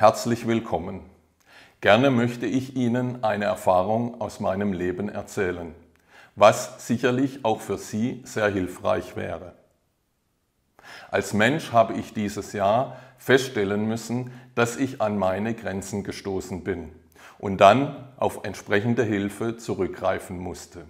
Herzlich willkommen. Gerne möchte ich Ihnen eine Erfahrung aus meinem Leben erzählen, was sicherlich auch für Sie sehr hilfreich wäre. Als Mensch habe ich dieses Jahr feststellen müssen, dass ich an meine Grenzen gestoßen bin und dann auf entsprechende Hilfe zurückgreifen musste.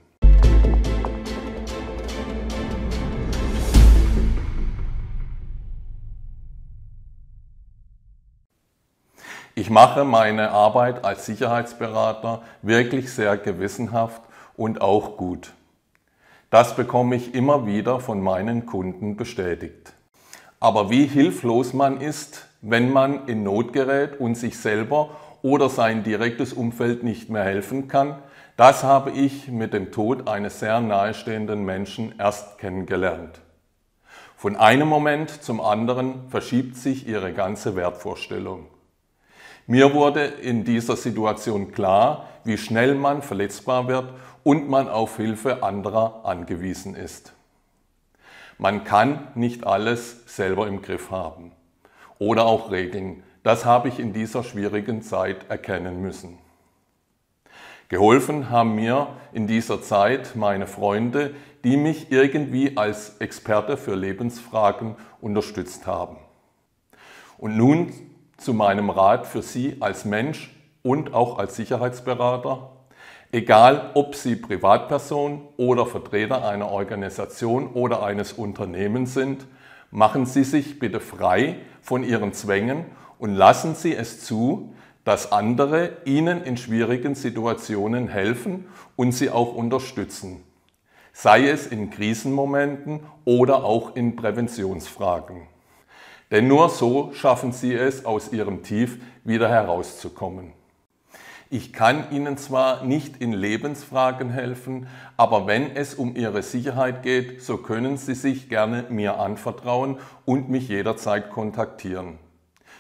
Ich mache meine Arbeit als Sicherheitsberater wirklich sehr gewissenhaft und auch gut. Das bekomme ich immer wieder von meinen Kunden bestätigt. Aber wie hilflos man ist, wenn man in Not gerät und sich selber oder sein direktes Umfeld nicht mehr helfen kann, das habe ich mit dem Tod eines sehr nahestehenden Menschen erst kennengelernt. Von einem Moment zum anderen verschiebt sich ihre ganze Wertvorstellung. Mir wurde in dieser Situation klar, wie schnell man verletzbar wird und man auf Hilfe anderer angewiesen ist. Man kann nicht alles selber im Griff haben oder auch regeln. Das habe ich in dieser schwierigen Zeit erkennen müssen. Geholfen haben mir in dieser Zeit meine Freunde, die mich irgendwie als Experte für Lebensfragen unterstützt haben. Und nun zu meinem Rat für Sie als Mensch und auch als Sicherheitsberater, egal ob Sie Privatperson oder Vertreter einer Organisation oder eines Unternehmens sind, machen Sie sich bitte frei von Ihren Zwängen und lassen Sie es zu, dass andere Ihnen in schwierigen Situationen helfen und Sie auch unterstützen, sei es in Krisenmomenten oder auch in Präventionsfragen. Denn nur so schaffen sie es, aus ihrem Tief wieder herauszukommen. Ich kann Ihnen zwar nicht in Lebensfragen helfen, aber wenn es um Ihre Sicherheit geht, so können Sie sich gerne mir anvertrauen und mich jederzeit kontaktieren.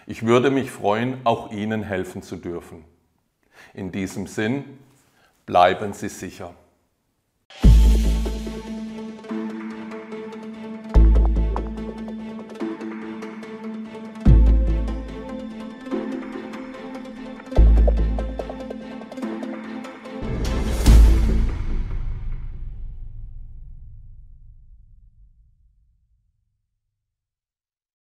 Ich würde mich freuen, auch Ihnen helfen zu dürfen. In diesem Sinn, bleiben Sie sicher.